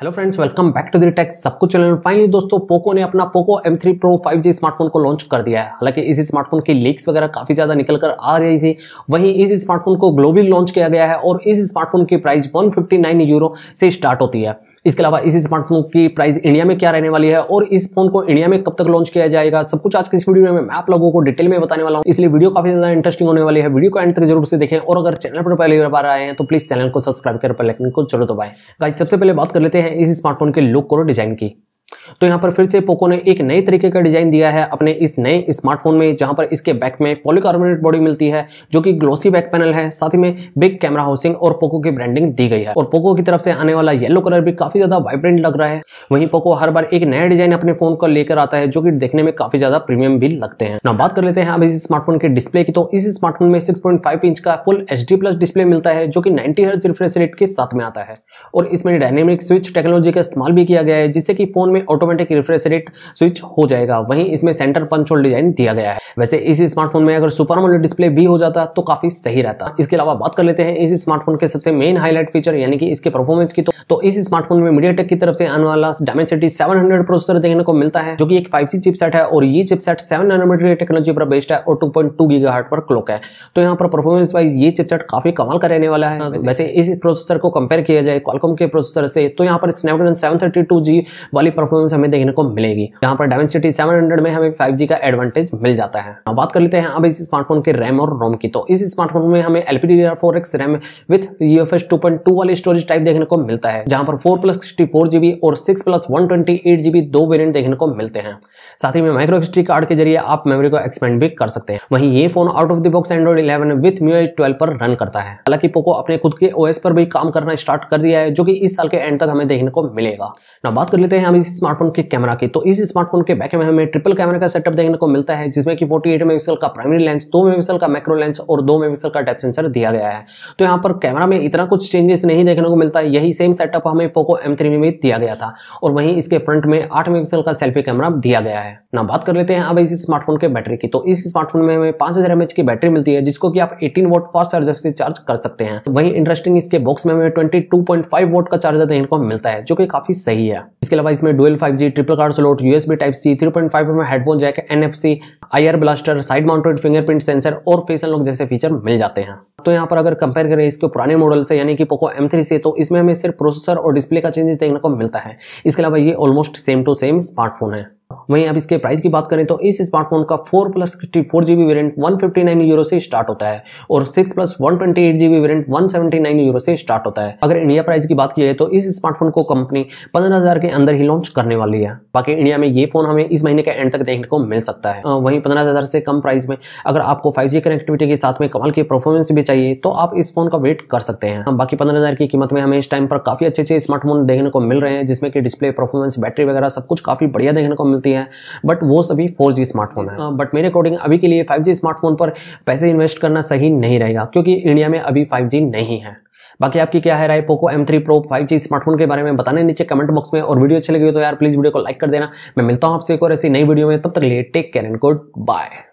hello friends welcome back to the techs सब कुछ channel finally दोस्तों पोको ने अपना Poco M3 Pro 5G smartphone को लॉन्च कर दिया है हालांकि इस स्मार्टफोन की लीक्स वगैरह काफ़ी ज़्यादा निकल कर आ रही थी वहीं इस स्मार्टफोन को ग्लोबली लॉन्च किया गया है और इस स्मार्टफोन की प्राइस 159 यूरो से स्टार्ट होती है इसके अलावा इस स्मार्टफोन की प्राइस इंडिया में क्या रहने वाली है और इस फोन को इंडिया में कब तक लॉन्च किया जाएगा सब कुछ आज की इस वीडियो में मैं आप लोगों को डिटेल में बताने वाला हूँ इसलिए वीडियो काफ़ी ज़्यादा इंटरेस्टिंग होने वाली है वीडियो को एंड तक जरूर से देखें और अगर चैनल पर पहले बार आए हैं तो प्लीज़ चैनल को सब्सक्राइब कर पर लेकिन को जरूर दबाएं गाइस सबसे पहले बात कर लेते हैं हैं इस स्मार्टफोन के लुक और डिज़ाइन की तो यहाँ पर फिर से पोको ने एक नए तरीके का डिज़ाइन दिया है अपने इस नए स्मार्टफोन में जहाँ पर इसके बैक में पॉलीकार्बोनेट बॉडी मिलती है जो कि ग्लोसी बैक पैनल है साथ ही में बिग कैमरा हाउसिंग और पोको की ब्रांडिंग दी गई है और पोको की तरफ से आने वाला येलो कलर भी काफ़ी ज़्यादा वाइब्रेंट लग रहा है वहीं पोको हर बार एक नया डिज़ाइन अपने फोन को लेकर आता है जो कि देखने में काफ़ी ज़्यादा प्रीमियम भी लगते हैं ना बात कर लेते हैं अब इस स्मार्टफोन के डिस्प्ले की तो इस स्मार्टफोन में सिक्स इंच का फुल एच प्लस डिस्प्ले मिलता है जो कि नाइनटी हर्ज रिफ्रेश रेट के साथ में आता है और इसमें डायनेमिक स्विच टेक्नोलॉजी का इस्तेमाल भी किया गया है जिससे कि फोन में में ऑटोमेटिक रिफ्रेश रेट स्विच हो जाएगा वहीं इसमें सेंटर पंच होल डिजाइन दिया गया है वैसे इस स्मार्टफोन में अगर सुपर मोल डिस्प्ले भी हो जाता तो काफी सही रहता इसके अलावा बात कर लेते हैं इस स्मार्टफोन के सबसे मेन हाईलाइट फीचर यानी कि इसके परफॉर्मेंस की तो, तो इस स्मार्टफोन में मीडिया की तरफ से आने वाला डायमेंसिटी 700 प्रोसेसर देखने को मिलता है जो कि एक फाइव सी है और ये चिपसेट 7 नैनोमीटर टेक्नोलॉजी पर बेस्ड है और टू पॉइंट पर क्लोक है तो यहाँ पर परफॉर्मेंस वाइज ये चिपसेट काफी कमाल का रहने वाला है हाँ, वैसे इस प्रोसेसर को कंपेयर किया जाए क्वालकॉम के प्रोसेसर से तो यहाँ पर स्नैपड्रैगन सेवन वाली परफॉर्मेंस हमें देखने को मिलेगी यहाँ पर डायमेंसिटी हंड्रेड में हमें 5G का एडवांटेज मिल जाता है बात कर लेते हैं अब इस स्मार्टफोन के रैम और रोम की तो इस स्मार्टफोन में हमें LPD four X RAM with U F S वाले स्टोरेज टाइप देखने को मिलता है जहां पर फोर प्लस जीबी और सिक्स प्लस वन जीबी दो वेरियंट देखने को मिलते हैं साथ ही में माइक्रो हिस्ट्री कार्ड के जरिए आप मेमोरी को एक्सपेंड भी कर सकते हैं वहीं ये phone out of the box Android eleven with MIUI twelve पर रन करता है हालांकि पोको अपने खुद के ओएस पर भी काम करना स्टार्ट कर दिया है जो कि इस साल के एंड तक हमें देखने को मिलेगा ना बात कर लेते हैं हम इस स्मार्टफोन के कैमरा की तो इस स्मार्टफोन के बैक में हमें ट्रिपल कैमरा का सेटअप देखने को मिलता है जिसमें कि 48 एट मेगापिक्सल का प्राइमरी लेंस दो मेगापिक्सल का मैक्रो लेंस और दो मेगापिक्सल का डेप सेंसर दिया गया है तो यहाँ पर कैमरा में इतना कुछ चेंजेस नहीं देखने को मिलता है यही सेम सेटअप हमें पोको एम में भी दिया गया था और वहीं इसके फ्रंट में आठ मेगापिक्सल का सेल्फी कैमरा दिया गया है ना बात कर लेते हैं अब इस स्मार्टफोन के बैटरी की तो इस स्मार्टफोन में हमें पांच हजार की बैटरी मिलती है जिसको कि आप एटीन वोट फास्ट चार्जर से चार्ज कर सकते हैं वहीं इंटरेस्टिंग इसके बॉक्स में हमें ट्वेंटी टू का चार्जर देखने को मिलता है जो कि काफी सही है इसके अलावा इसमें dual dual 5G, triple card slot, type Type C, 3.5 five headphone jack NFC, IR blaster side mounted fingerprint sensor और फेसन अनलॉक जैसे फीचर मिल जाते हैं तो यहाँ पर अगर कंपेयर करें इसके पुराने मॉडल से यानी कि पोको M3 से तो इसमें हमें सिर्फ प्रोसेसर और डिस्प्ले का चेंजेस देखने को मिलता है इसके अलावा ये almost same to same smartphone है वहीं अब इसके प्राइस की बात करें तो इस स्मार्टफोन का four plus sixty four G B variant one fifty nine euro से स्टार्ट होता है और six plus one twenty eight G B variant one seventy nine euro से स्टार्ट होता है अगर इंडिया प्राइस की बात की जाए तो इस स्मार्टफोन को कंपनी पंद्रह हज़ार के अंदर ही लॉन्च करने वाली है बाकी इंडिया में ये फोन हमें इस महीने के एंड तक देखने को मिल सकता है वहीं पंद्रह हज़ार से कम प्राइस में अगर आपको फाइव जी कनेक्टिविटी के साथ में कमाल की परफॉर्मेंस भी चाहिए तो आप इस फोन का वेट कर सकते हैं बाकी पंद्रह हज़ार की कीमत में हमें इस टाइम पर काफ़ी अच्छे अच्छे स्मार्टफोन देखने को मिल रहे हैं जिसमें कि डिस्प्ले परफॉर्मेंस बैटरी वगैरह सब कुछ काफ़ी बढ़िया देखने को मिलती है है बट वो सभी फोर स्मार्टफोन है बट मेरे अकॉर्डिंग अभी के लिए फाइव स्मार्टफोन पर पैसे इन्वेस्ट करना सही नहीं रहेगा क्योंकि इंडिया में अभी फाइव नहीं है बाकी आपकी क्या है राय Poco M three pro five G smartphone के बारे में बताने नीचे कमेंट बॉक्स में और वीडियो अच्छी लगी हो तो यार प्लीज़ वीडियो को लाइक कर देना मैं मिलता हूं आपसे एक और ऐसी नई वीडियो में तब तक लिए take care and good bye